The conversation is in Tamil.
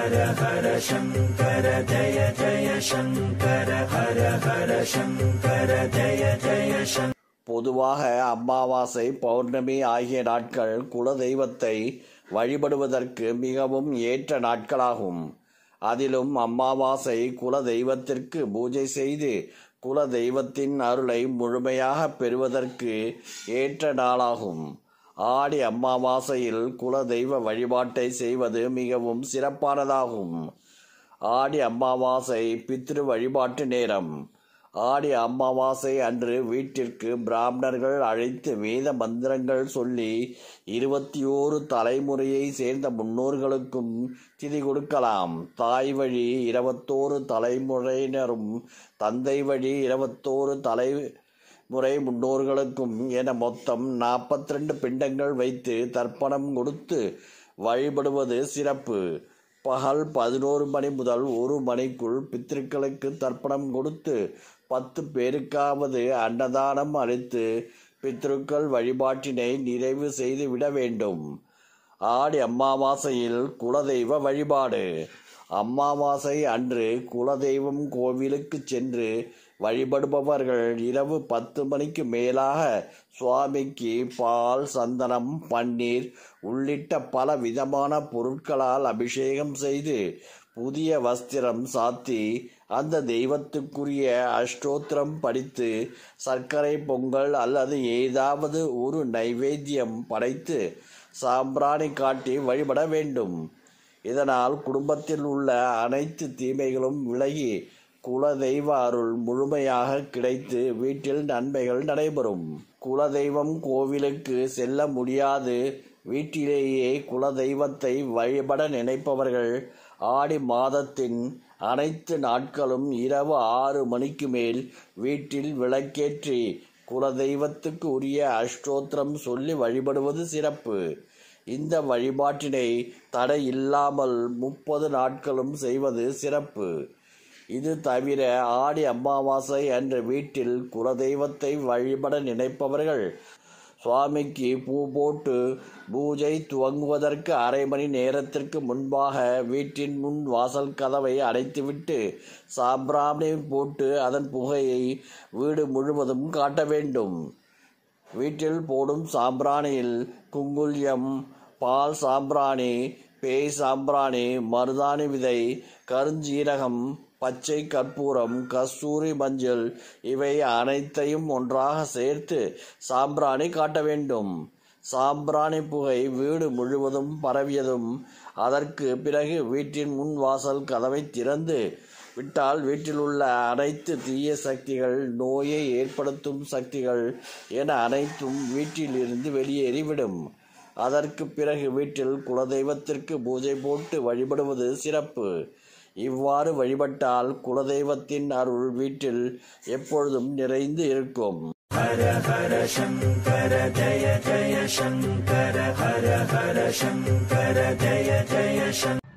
ஹர ஹர சங்கர ஜய ஜய சங்கர ஹர ஹர சங்கர ஜய ஜய பொதுவாக அமாவாசை பௌர்ணமி ஆகிய நாட்கள் குலதெய்வத்தை வழிபடுவதற்கு மிகவும் ஏற்ற நாட்களாகும் அதிலும் அம்மாவாசை குல தெய்வத்திற்கு பூஜை செய்து குல தெய்வத்தின் அருளை முழுமையாக பெறுவதற்கு ஏற்ற நாளாகும் ஆடி அம்மாவாசையில் குல தெய்வ வழிபாட்டை செய்வது மிகவும் சிறப்பானதாகும் ஆடி அம்மாவாசை பித்ரு வழிபாட்டு நேரம் ஆடி அமாவாசை அன்று வீட்டிற்கு பிராமணர்கள் அழைத்து வேத மந்திரங்கள் சொல்லி இருபத்தி ஓரு தலைமுறையை சேர்ந்த முன்னோர்களுக்கும் திதி கொடுக்கலாம் தாய் வழி இருபத்தோரு தலைமுறையினரும் தந்தை வழி இருபத்தோரு தலை முறை முன்னோர்களுக்கும் என மொத்தம் நாற்பத்தி ரெண்டு பிண்டங்கள் வைத்து தர்ப்பணம் கொடுத்து வழிபடுவது சிறப்பு பகல் பதினோரு மணி முதல் ஒரு மணிக்குள் பித்திருக்களுக்கு தர்ப்பணம் கொடுத்து பத்து பேருக்காவது அன்னதானம் அளித்து பித்ருக்கள் வழிபாட்டினை நிறைவு செய்து விட வேண்டும் ஆடி அம்மாவாசையில் குலதெய்வ வழிபாடு அம்மாவாசை அன்று குலதெய்வம் கோவிலுக்கு சென்று வழிபடுபவர்கள் இரவு பத்து மணிக்கு மேலாக சுவாமிக்கு பால் சந்தனம் பன்னீர் உள்ளிட்ட பல விதமான பொருட்களால் அபிஷேகம் செய்து புதிய வஸ்திரம் சாத்தி அந்த தெய்வத்துக்குரிய அஷ்டோத்திரம் படித்து சர்க்கரை பொங்கல் அல்லது ஏதாவது ஒரு நைவேத்தியம் படைத்து சாம்பிராணி காட்டி வழிபட வேண்டும் இதனால் குடும்பத்தில் உள்ள அனைத்து தீமைகளும் விலகி குலதெய்வ அருள் முழுமையாக கிடைத்து வீட்டில் நன்மைகள் நடைபெறும் குலதெய்வம் கோவிலுக்கு செல்ல முடியாது வீட்டிலேயே குலதெய்வத்தை வழிபட நினைப்பவர்கள் ஆடி மாதத்தின் அனைத்து நாட்களும் இரவு ஆறு மணிக்கு மேல் வீட்டில் விளக்கேற்றி குலதெய்வத்துக்கு உரிய அஷ்டோத்திரம் சொல்லி வழிபடுவது சிறப்பு இந்த வழிபாட்டினை தடை இல்லாமல் முப்பது நாட்களும் செய்வது சிறப்பு இது தவிர ஆடி அமாவாசை என்ற வீட்டில் குலதெய்வத்தை வழிபட நினைப்பவர்கள் சுவாமிக்கு பூ போட்டு பூஜை துவங்குவதற்கு அரை மணி நேரத்திற்கு முன்பாக வீட்டின் முன் வாசல் கதவை அடைத்துவிட்டு சாம்பிராமணி போட்டு அதன் புகையை வீடு முழுவதும் காட்ட வேண்டும் வீட்டில் போடும் சாம்பிராணியில் குங்குல்யம் பால் சாம்பிராணி பேய் சாம்பிராணி மருதாணி விதை கருஞ்சீரகம் பச்சை கற்பூரம் கஸ்தூரி மஞ்சள் இவை அனைத்தையும் ஒன்றாக சேர்த்து சாம்பிராணி காட்ட வேண்டும் சாம்பிராணி புகை வீடு முழுவதும் பரவியதும் அதற்கு பிறகு வீட்டின் முன் வாசல் கதவை திறந்து விட்டால் வீட்டில் உள்ள அனைத்து தீய சக்திகள் நோயை ஏற்படுத்தும் சக்திகள் என அனைத்தும் வீட்டில் இருந்து வெளியேறிவிடும் அதற்கு பிறகு வீட்டில் குலதெய்வத்திற்கு பூஜை போட்டு வழிபடுவது சிறப்பு இவ்வாறு வழிபட்டால் குலதெய்வத்தின் அருள் வீட்டில் எப்பொழுதும் நிறைந்து இருக்கும் ஹர ஹர சங்கர ஜய ஜய சங்கர ஹர ஹர சங்கர ஜய ஜய சங்கர